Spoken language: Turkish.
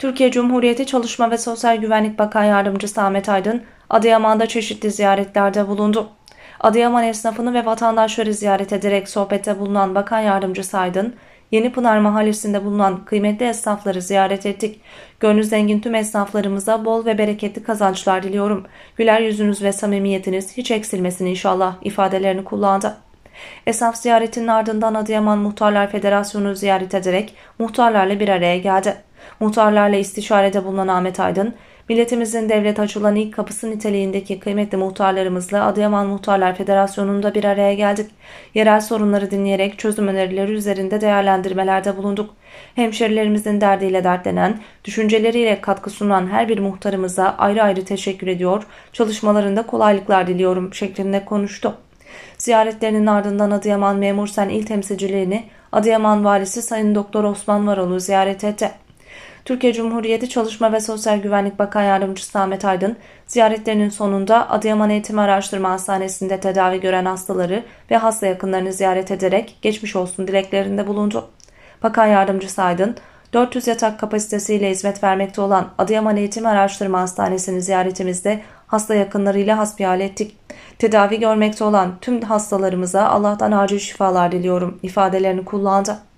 Türkiye Cumhuriyeti Çalışma ve Sosyal Güvenlik Bakan Yardımcısı Ahmet Aydın, Adıyaman'da çeşitli ziyaretlerde bulundu. Adıyaman esnafını ve vatandaşları ziyaret ederek sohbette bulunan Bakan Yardımcısı Aydın, Yeni Pınar Mahallesi'nde bulunan kıymetli esnafları ziyaret ettik. Gönlü zengin tüm esnaflarımıza bol ve bereketli kazançlar diliyorum. Güler yüzünüz ve samimiyetiniz hiç eksilmesin inşallah ifadelerini kullandı. Esnaf ziyaretinin ardından Adıyaman Muhtarlar Federasyonu ziyaret ederek muhtarlarla bir araya geldi. Muhtarlarla istişarede bulunan Ahmet Aydın, milletimizin devlet açılan ilk kapısı niteliğindeki kıymetli muhtarlarımızla Adıyaman Muhtarlar Federasyonu'nda bir araya geldik. Yerel sorunları dinleyerek çözüm önerileri üzerinde değerlendirmelerde bulunduk. Hemşerilerimizin derdiyle dertlenen, düşünceleriyle katkı sunan her bir muhtarımıza ayrı ayrı teşekkür ediyor, çalışmalarında kolaylıklar diliyorum şeklinde konuştu. Ziyaretlerinin ardından Adıyaman Memur Sen İl Temsilciliğini Adıyaman Valisi Sayın Doktor Osman Varol'u ziyaret etti. Türkiye Cumhuriyeti Çalışma ve Sosyal Güvenlik Bakan Yardımcısı Ahmet Aydın, ziyaretlerinin sonunda Adıyaman Eğitim Araştırma Hastanesi'nde tedavi gören hastaları ve hasta yakınlarını ziyaret ederek geçmiş olsun dileklerinde bulundu. Bakan Yardımcısı Aydın, 400 yatak kapasitesiyle hizmet vermekte olan Adıyaman Eğitim Araştırma Hastanesi'ni ziyaretimizde hasta yakınlarıyla hasbihal ettik. Tedavi görmekte olan tüm hastalarımıza Allah'tan acil şifalar diliyorum ifadelerini kullandı.